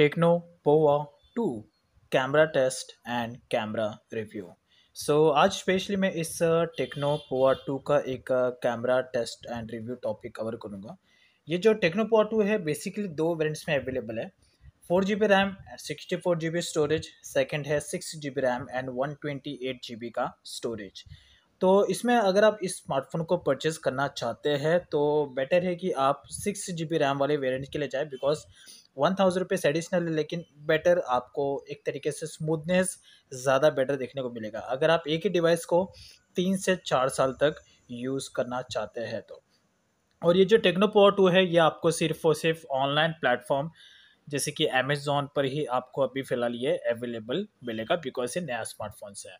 Techno Pova two camera test and camera review so आज specially मैं इस Tecno Pova two का एक camera test and review topic cover करूँगा ये जो टेक्नो पोवा टू है बेसिकली दो वेरियंट्स में अवेलेबल है four G B RAM sixty four G B storage second है six G B RAM and one twenty eight G B का storage तो इसमें अगर आप इस स्मार्टफोन को परचेज़ करना चाहते हैं तो बेटर है कि आप सिक्स जी बी रैम वाले वेरियंट के लिए जाए because one thousand rupees additional है लेकिन बेटर आपको एक तरीके से स्मूथनेस ज़्यादा बेटर देखने को मिलेगा अगर आप एक ही डिवाइस को तीन से चार साल तक यूज़ करना चाहते हैं तो और ये जो टेक्नो पावर टू है ये आपको सिर्फ और सिर्फ ऑनलाइन प्लेटफॉर्म जैसे कि अमेज़ोन पर ही आपको अभी फ़िलहाल ये अवेलेबल मिलेगा बिकॉज ये नया स्मार्टफोन है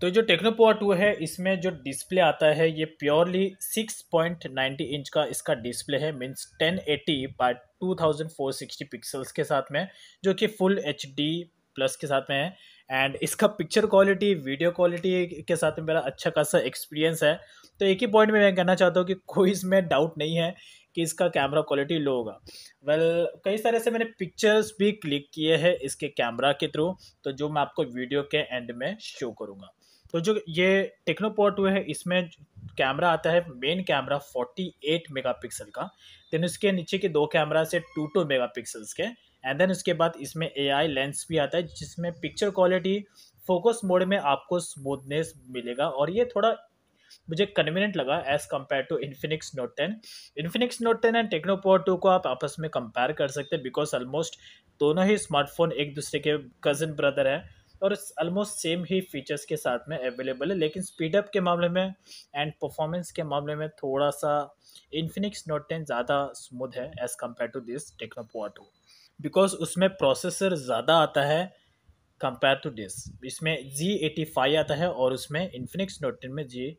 तो जो टेक्नोपोआ टू है इसमें जो डिस्प्ले आता है ये प्योरली 6.90 इंच का इसका डिस्प्ले है मीन्स 1080 बाय टू पिक्सल्स के साथ में जो कि फुल एच प्लस के साथ में है एंड इसका पिक्चर क्वालिटी वीडियो क्वालिटी के साथ में मेरा अच्छा खासा एक्सपीरियंस है तो एक ही पॉइंट में मैं कहना चाहता हूँ कि कोई इसमें डाउट नहीं है कि इसका कैमरा क्वालिटी लो होगा वेल well, कई सारे से मैंने पिक्चर्स भी क्लिक किए हैं इसके कैमरा के थ्रू तो जो मैं आपको वीडियो के एंड में शो करूँगा तो जो ये पोर टू है इसमें कैमरा आता है मेन कैमरा 48 मेगापिक्सल का देन उसके नीचे के दो कैमरा से टू टू मेगा के एंड देन उसके बाद इसमें ए लेंस भी आता है जिसमें पिक्चर क्वालिटी फोकस मोड में आपको स्मूथनेस मिलेगा और ये थोड़ा मुझे कन्वीनियंट लगा as compare to Infinix Note ten Infinix Note ten and Tecno Pova two को आप आपस में कंपेयर कर सकते हैं बिकॉज ऑलमोस्ट दोनों ही स्मार्टफोन एक दूसरे के कज़न ब्रदर हैं और ऑलमोस्ट सेम ही फीचर्स के साथ में अवेलेबल है लेकिन स्पीडअप के मामले में एंड परफॉर्मेंस के मामले में थोड़ा सा इन्फिनिक्स नोट टेन ज़्यादा स्मूथ है as compare to this Tecno Pova two because उसमें प्रोसेसर ज़्यादा आता है कंपेयर टू दिस इसमें जी एटी फाइव आता है और उसमें इन्फिनिक्स नोट टेन में जी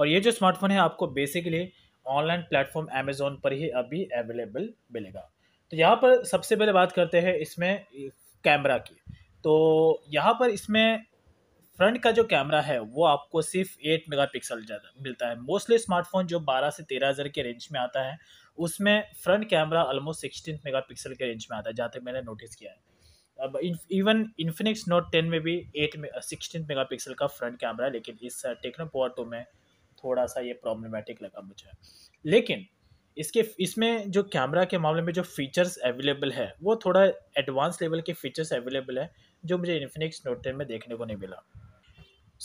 और ये जो स्मार्टफोन है आपको बेसिकली ऑनलाइन प्लेटफॉर्म अमेजोन पर ही अभी अवेलेबल मिलेगा तो यहाँ पर सबसे पहले बात करते हैं इसमें कैमरा की तो यहाँ पर इसमें फ्रंट का जो कैमरा है वो आपको सिर्फ एट मेगा पिक्सल ज़्यादा मिलता है मोस्टली स्मार्टफोन जो बारह से तेरह हज़ार के रेंज में आता है उसमें front camera almost sixteen mega pixel के रेंज में आता है जहाँ तक मैंने नोटिस किया है अब इवन इन्फिनिक्स नोट टेन में भी एट सिक्सटीन मेगा पिक्सल का फ्रंट कैमरा है लेकिन इस टेक्नो पोवर टू में थोड़ा सा ये प्रॉब्लमेटिक लगा मुझे लेकिन इसके इसमें जो कैमरा के मामले में जो फीचर्स अवेलेबल है वो थोड़ा एडवांस लेवल के फीचर्स अवेलेबल है जो मुझे इन्फिनिक्स नोट टेन में देखने को नहीं मिला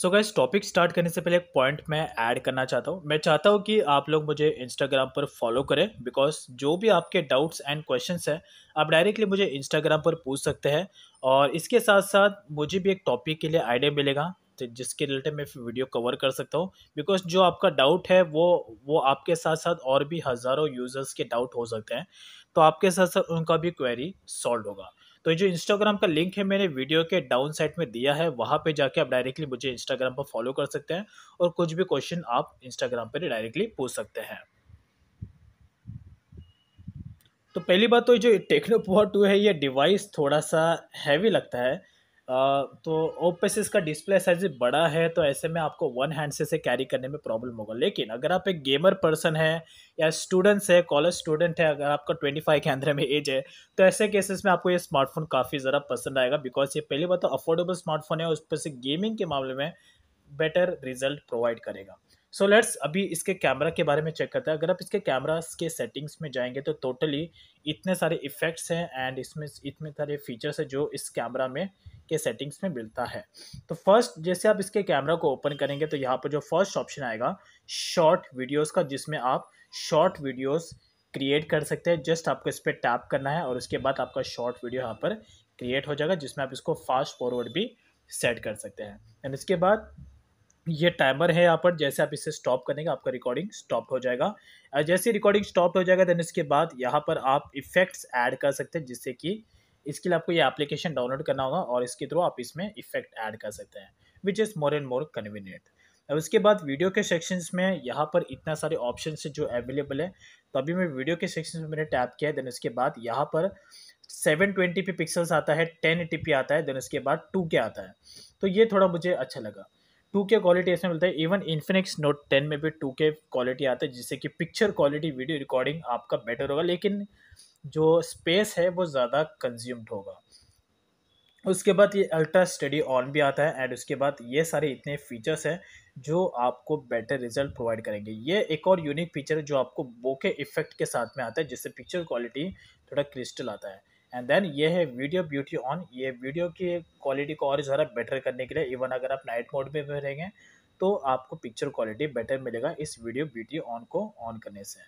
सो गाइस टॉपिक स्टार्ट करने से पहले एक पॉइंट मैं ऐड करना चाहता हूँ मैं चाहता हूँ कि आप लोग मुझे इंस्टाग्राम पर फॉलो करें बिकॉज जो भी आपके डाउट्स एंड क्वेश्चन हैं आप डायरेक्टली मुझे इंस्टाग्राम पर पूछ सकते हैं और इसके साथ साथ मुझे भी एक टॉपिक के लिए आइडिया मिलेगा से जिसके रिलेटेड मैं वीडियो कवर कर सकता हूँ बिकॉज जो आपका डाउट है वो वो आपके साथ साथ और भी हज़ारों यूज़र्स के डाउट हो सकते हैं तो आपके साथ साथ उनका भी क्वेरी सॉल्व होगा तो जो इंस्टाग्राम का लिंक है मैंने वीडियो के डाउन साइड में दिया है वहाँ पे जाके आप डायरेक्टली मुझे इंस्टाग्राम पर फॉलो कर सकते हैं और कुछ भी क्वेश्चन आप इंस्टाग्राम पर डायरेक्टली पूछ सकते हैं तो पहली बात तो जो टेक्नो पावर टू है ये डिवाइस थोड़ा सा हैवी लगता है तो ओपेसिस का डिस्प्ले साइज बड़ा है तो ऐसे में आपको वन हैंड से, से कैरी करने में प्रॉब्लम होगा लेकिन अगर आप एक गेमर पर्सन है या स्टूडेंट्स है कॉलेज स्टूडेंट है अगर आपका ट्वेंटी फाइव के अंदर में एज है तो ऐसे केसेस में आपको ये स्मार्टफोन काफ़ी ज़रा पसंद आएगा बिकॉज ये पहली बार तो अफोर्डेबल स्मार्टफोन है उस पर से गेमिंग के मामले में बेटर रिजल्ट प्रोवाइड करेगा सो so लेट्स अभी इसके कैमरा के बारे में चेक करते हैं अगर आप इसके कैमरा के सेटिंग्स में जाएंगे तो टोटली इतने सारे इफ़ेक्ट्स हैं एंड इसमें इतने सारे फीचर्स हैं जो इस कैमरा में के सेटिंग्स में मिलता है तो फर्स्ट जैसे आप इसके कैमरा को ओपन करेंगे तो यहाँ पर जो फर्स्ट ऑप्शन आएगा शॉर्ट वीडियोज़ का जिसमें आप शॉर्ट वीडियोज़ क्रिएट कर सकते हैं जस्ट आपको इस पर टैप करना है और उसके बाद आपका शॉर्ट वीडियो यहाँ पर क्रिएट हो जाएगा जिसमें आप इसको फास्ट फॉरवर्ड भी सेट कर सकते हैं एंड इसके बाद ये टाइमर है यहाँ पर जैसे आप इसे स्टॉप करेंगे आपका रिकॉर्डिंग स्टॉप हो जाएगा और जैसे रिकॉर्डिंग स्टॉप हो जाएगा देन इसके बाद यहाँ पर आप इफेक्ट्स ऐड कर सकते हैं जिससे कि इसके लिए आपको ये एप्लीकेशन डाउनलोड करना होगा और इसके थ्रू आप इसमें इफेक्ट ऐड कर सकते हैं which is more and more convenient अब उसके बाद वीडियो के सेक्शंस में यहाँ पर इतना सारे ऑप्शन जो अवेलेबल है तो अभी मैं वीडियो के सेक्शन में मैंने टैप किया है देन उसके बाद यहाँ पर सेवन ट्वेंटी पिक्सल्स आता है टेन आता है देन उसके बाद टू के आता है तो ये थोड़ा मुझे अच्छा लगा टू के क्वालिटी ऐसे मिलता है इवन इन्फिनिक्स नोट टेन में भी टू के क्वालिटी आता है जिससे कि पिक्चर क्वालिटी वीडियो रिकॉर्डिंग आपका बेटर होगा लेकिन जो स्पेस है वो ज़्यादा कंज्यूम्ड होगा उसके बाद ये अल्ट्रा स्टडी ऑन भी आता है एंड उसके बाद ये सारे इतने फीचर्स हैं जो आपको बेटर रिजल्ट प्रोवाइड करेंगे ये एक और यूनिक फीचर है जो आपको बोके इफेक्ट के साथ में आता है जिससे पिक्चर क्वालिटी थोड़ा क्रिस्टल आता है एंड देन ये है वीडियो ब्यूटी ऑन ये वीडियो की क्वालिटी को और ज़्यादा बेटर करने के लिए इवन अगर आप नाइट मोड में भी रहेंगे तो आपको पिक्चर क्वालिटी बेटर मिलेगा इस वीडियो ब्यूटी ऑन को ऑन करने से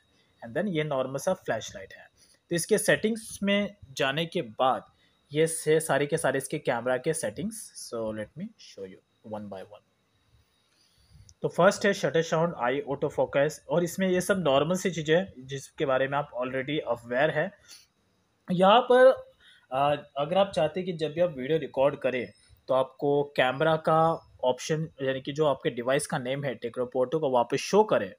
एंड देन ये नॉर्मल सा फ्लैश लाइट है तो इसके सेटिंग्स में जाने के बाद ये से सारे के सारे इसके कैमरा के settings so let me show you one by one तो फर्स्ट है शटर साउंड आई ऑटो फोकस और इसमें ये सब नॉर्मल सी चीज़ें हैं जिसके बारे में आप ऑलरेडी अवेयर है यहाँ पर अगर आप चाहते हैं कि जब भी आप वीडियो रिकॉर्ड करें तो आपको कैमरा का ऑप्शन यानी कि जो आपके डिवाइस का नेम है पोर्टो का वापस शो करें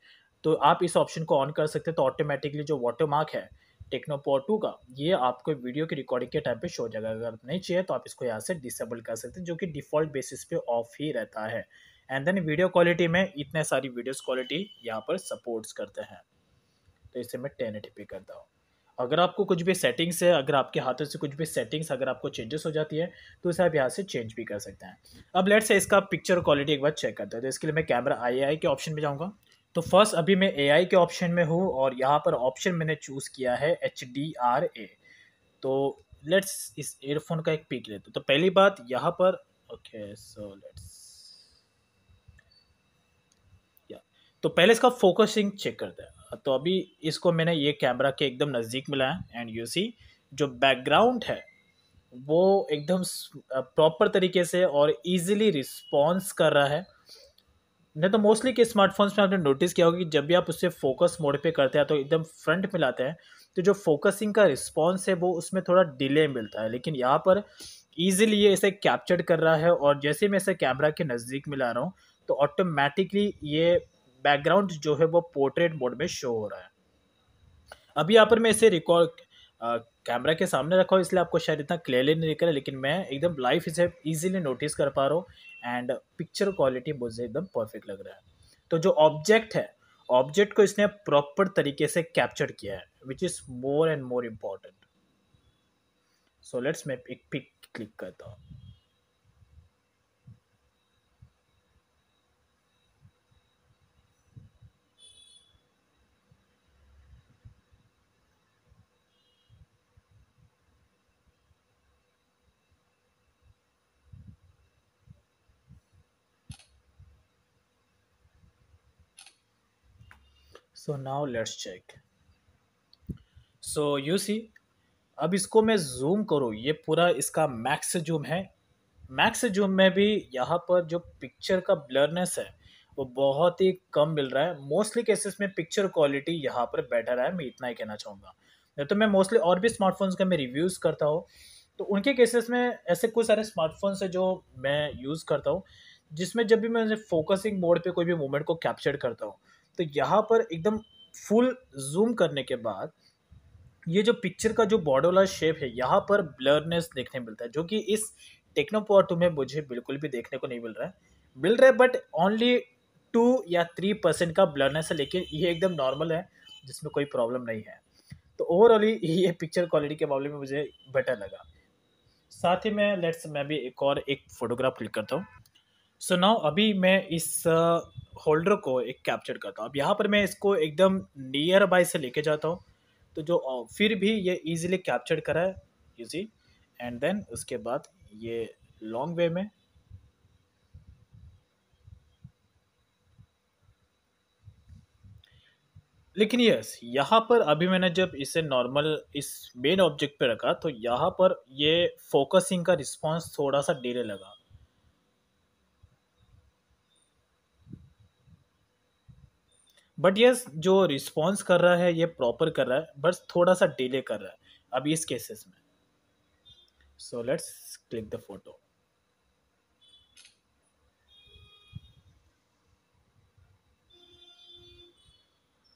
तो आप इस ऑप्शन को ऑन कर सकते हैं तो ऑटोमेटिकली जो वाटर मार्क है पोर्टू का ये आपको वीडियो की रिकॉर्डिंग के टाइम पे शो हो जाएगा अगर नहीं चाहिए तो आप इसको यहाँ से डिसेबल कर सकते हैं जो कि डिफ़ॉल्ट बेसिस पे ऑफ ही रहता है एंड देन वीडियो क्वालिटी में इतने सारी वीडियोस क्वालिटी यहाँ पर सपोर्ट्स करते हैं तो इसे मैं टेन एटी पे करता हूँ अगर आपको कुछ भी सेटिंग्स है अगर आपके हाथों से कुछ भी सेटिंग्स अगर आपको चेंजेस हो जाती है तो उसे आप यहाँ से चेंज भी कर सकते हैं अब लेट्स से इसका पिक्चर क्वालिटी एक बार चेक करते हैं तो इसके लिए मैं कैमरा आई के ऑप्शन में जाऊँगा तो फर्स्ट अभी मैं ए के ऑप्शन में हूँ और यहाँ पर ऑप्शन मैंने चूज़ किया है एच तो लेट्स इस एयरफोन का एक पिक लेते तो पहली बात यहाँ पर ओके सो लेट्स या तो पहले इसका फोकसिंग चेक करते हैं तो अभी इसको मैंने ये कैमरा के एकदम नज़दीक मिला है एंड यू सी जो बैकग्राउंड है वो एकदम प्रॉपर तरीके से और इजीली रिस्पॉन्स कर रहा है नहीं तो मोस्टली के स्मार्टफोन्स में आपने नोटिस किया होगा कि जब भी आप उससे फोकस मोड पे करते हैं तो एकदम फ्रंट में लाते हैं तो जो फोकसिंग का रिस्पॉन्स है वो उसमें थोड़ा डिले मिलता है लेकिन यहाँ पर ईजिली ये इसे कैप्चर कर रहा है और जैसे मैं इसे कैमरा के नज़दीक मिला रहा हूँ तो ऑटोमेटिकली ये बैकग्राउंड जो है वो पोर्ट्रेट मोड में शो हो रहा है अब यहाँ पर मैं इसे रिकॉर्ड कैमरा के सामने रखा हूँ इसलिए आपको शायद इतना क्लियरली नहीं निकला लेकिन मैं एकदम लाइफ इसे ईजिली नोटिस कर पा रहा हूँ एंड पिक्चर क्वालिटी मुझे एकदम परफेक्ट लग रहा है तो जो ऑब्जेक्ट है ऑब्जेक्ट को इसने प्रॉपर तरीके से कैप्चर किया है which is more and more important so let's मैं एक पिक क्लिक करता हूँ so now let's check so you see अब इसको मैं जूम करूँ ये पूरा इसका मैक्स जूम है मैक्स जूम में भी यहाँ पर जो पिक्चर का ब्लरनेस है वो बहुत ही कम मिल रहा है मोस्टली केसेस में पिक्चर क्वालिटी यहाँ पर बेटर है मैं इतना ही कहना चाहूँगा नहीं तो मैं मोस्टली और भी स्मार्टफोन्स का मैं रिव्यूज़ करता हूँ तो उनके केसेस में ऐसे कुछ सारे स्मार्टफोन्स है जो मैं यूज़ करता हूँ जिसमें जब भी मैं फोकसिंग मोड पे कोई भी मोमेंट को कैप्चर करता हूँ तो यहाँ पर एकदम फुल जूम करने के बाद ये जो पिक्चर का जो बॉर्डर वाला शेप है यहाँ पर ब्लरनेस देखने मिलता है जो कि इस टेक्नोपोटो में मुझे बिल्कुल भी देखने को नहीं मिल रहा है मिल रहा है बट ओनली टू या थ्री परसेंट का ब्लरनेस है लेकिन ये एकदम नॉर्मल है जिसमें कोई प्रॉब्लम नहीं है तो ओवरऑली ये पिक्चर क्वालिटी के मामले में मुझे बेटर लगा साथ ही में लेट्स मैं भी एक और एक फ़ोटोग्राफ क्लिक करता हूँ सो नाउ अभी मैं इस होल्डर को एक कैप्चर करता हूँ अब यहाँ पर मैं इसको एकदम नियर बाय से लेके जाता हूँ तो जो फिर भी ये इजीली कैप्चर करा है यू सी एंड देन उसके बाद ये लॉन्ग वे में लेकिन यस यहाँ पर अभी मैंने जब इसे नॉर्मल इस मेन ऑब्जेक्ट पे रखा तो यहाँ पर ये फोकसिंग का रिस्पांस थोड़ा सा डेरे लगा बट ये जो रिस्पॉन्स कर रहा है ये प्रॉपर कर रहा है बट थोड़ा सा डिले कर रहा है अभी इस केसेस में so let's click the photo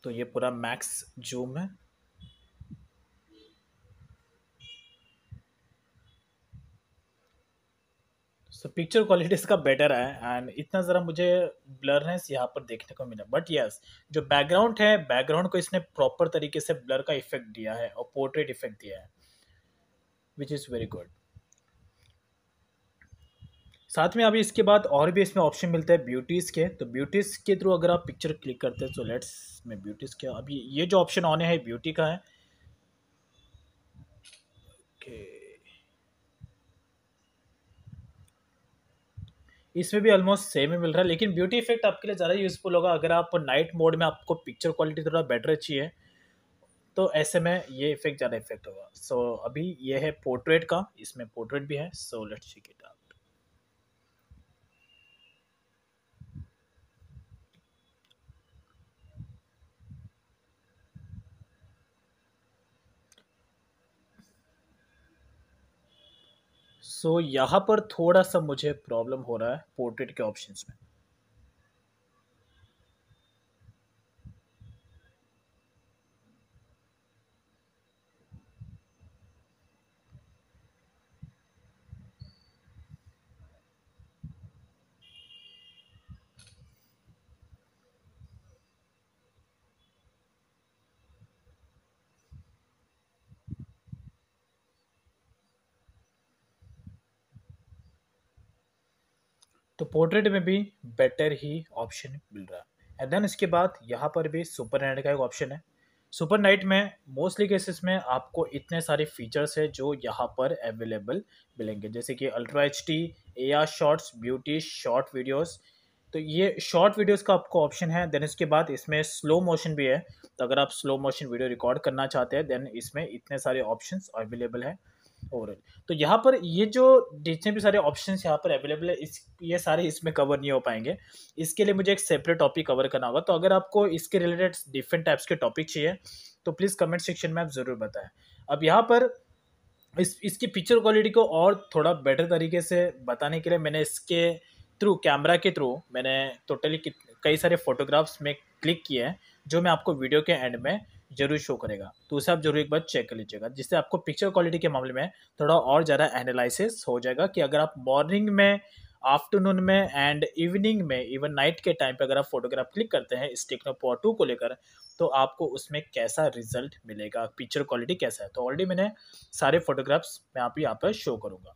तो ये पूरा मैक्स जूम है सो पिक्चर क्वालिटी इसका बेटर है एंड इतना ज़रा मुझे ब्लरनेस यहाँ पर देखने को मिला बट यस जो बैकग्राउंड है बैकग्राउंड को इसने प्रॉपर तरीके से ब्लर का इफेक्ट दिया है और पोर्ट्रेट इफेक्ट दिया है विच इज़ वेरी गुड साथ में अभी इसके बाद और भी इसमें ऑप्शन मिलते हैं ब्यूटीज़ के तो ब्यूटीज़ के थ्रू अगर आप पिक्चर क्लिक करते हैं तो लेट्स में ब्यूटीज़ के अभी ये जो ऑप्शन ऑन है ब्यूटी का है ओके okay. इसमें भी ऑलमोस्ट सेम ही मिल रहा है लेकिन ब्यूटी इफेक्ट आपके लिए ज़्यादा यूज़फुल होगा अगर आप नाइट मोड में आपको पिक्चर क्वालिटी थोड़ा बेटर अच्छी है तो ऐसे में ये इफेक्ट ज़्यादा इफेक्ट होगा सो so, अभी ये है पोर्ट्रेट का इसमें पोर्ट्रेट भी है सो लेट्स चेक इट आप सो so, यहाँ पर थोड़ा सा मुझे प्रॉब्लम हो रहा है पोर्ट्रेट के ऑप्शंस में पोर्ट्रेट में भी बेटर ही ऑप्शन मिल रहा है एंड देन इसके बाद यहाँ पर भी सुपर नाइट का एक ऑप्शन है सुपर नाइट में मोस्टली केसेस में आपको इतने सारे फीचर्स हैं जो यहाँ पर अवेलेबल मिलेंगे जैसे कि ultra H T A R shorts beauty short videos तो ये शॉर्ट वीडियोस का आपको ऑप्शन है देन इसके बाद इसमें स्लो मोशन भी है तो अगर आप स्लो मोशन वीडियो रिकॉर्ड करना चाहते हैं देन इसमें इतने सारे ऑप्शंस अवेलेबल हैं ओवरऑल तो यहाँ पर ये जो जितने भी सारे ऑप्शन यहाँ पर अवेलेबल है इस ये सारे इसमें कवर नहीं हो पाएंगे इसके लिए मुझे एक सेपरेट टॉपिक कवर करना होगा तो अगर आपको इसके रिलेटेड डिफरेंट टाइप्स के टॉपिक चाहिए तो प्लीज़ कमेंट सेक्शन में आप ज़रूर बताएं अब यहाँ पर इस इसकी पिक्चर क्वालिटी को और थोड़ा बेटर तरीके से बताने के लिए मैंने इसके थ्रू कैमरा के थ्रू मैंने टोटली कई सारे फोटोग्राफ्स में क्लिक किए हैं जो मैं आपको वीडियो के एंड में जरूर शो करेगा तो उसे आप जरूर एक बार चेक कर लीजिएगा जिससे आपको पिक्चर क्वालिटी के मामले में थोड़ा और ज़्यादा एनालिसिस हो जाएगा कि अगर आप मॉर्निंग में आफ्टरनून में एंड इवनिंग में इवन नाइट के टाइम पे अगर आप फोटोग्राफ क्लिक करते हैं इस टेक्नो टेक्नोपोर टू को लेकर तो आपको उसमें कैसा रिजल्ट मिलेगा पिक्चर क्वालिटी कैसा है तो ऑलरेडी मैंने सारे फोटोग्राफ्स मैं आप ही यहाँ पर शो करूँगा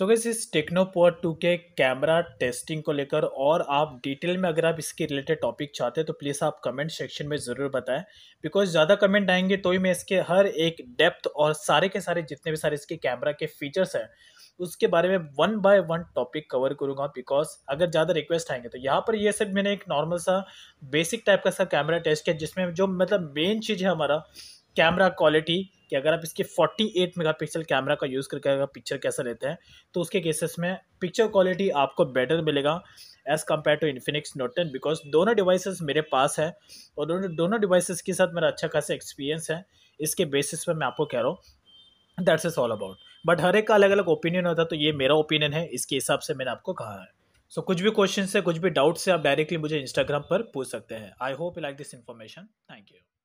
सो गैस इस पोअर टू के कैमरा टेस्टिंग को लेकर और आप डिटेल में अगर आप इसके रिलेटेड टॉपिक चाहते हैं तो प्लीज़ आप कमेंट सेक्शन में ज़रूर बताएं बिकॉज ज़्यादा कमेंट आएंगे तो ही मैं इसके हर एक डेप्थ और सारे के सारे जितने भी सारे इसके कैमरा के फीचर्स हैं उसके बारे में one by one topic cover करूँगा बिकॉज अगर ज़्यादा रिक्वेस्ट आएंगे तो यहाँ पर ये सब मैंने एक नॉर्मल सा बेसिक टाइप का सा कैमरा टेस्ट किया जिसमें जो मतलब मेन चीज़ है हमारा कैमरा क्वालिटी कि अगर आप इसके 48 मेगापिक्सल कैमरा का यूज़ करके अगर पिक्चर कैसा लेते हैं तो उसके केसेस में पिक्चर क्वालिटी आपको बेटर मिलेगा as compare to Infinix Note ten because दोनों डिवाइसेस मेरे पास है और दोनों दोनों डिवाइसेस के साथ मेरा अच्छा खासा एक्सपीरियंस है इसके बेसिस पर मैं आपको कह रहा हूँ that's is all about but हर एक का अलग अलग ओपिनियन होता है तो ये मेरा ओपिनियन है इसके हिसाब से मैंने आपको कहा है सो so, कुछ भी क्वेश्चन से कुछ भी डाउट से आप डायरेक्टली मुझे इंस्टाग्राम पर पूछ सकते हैं I hope you like this information thank you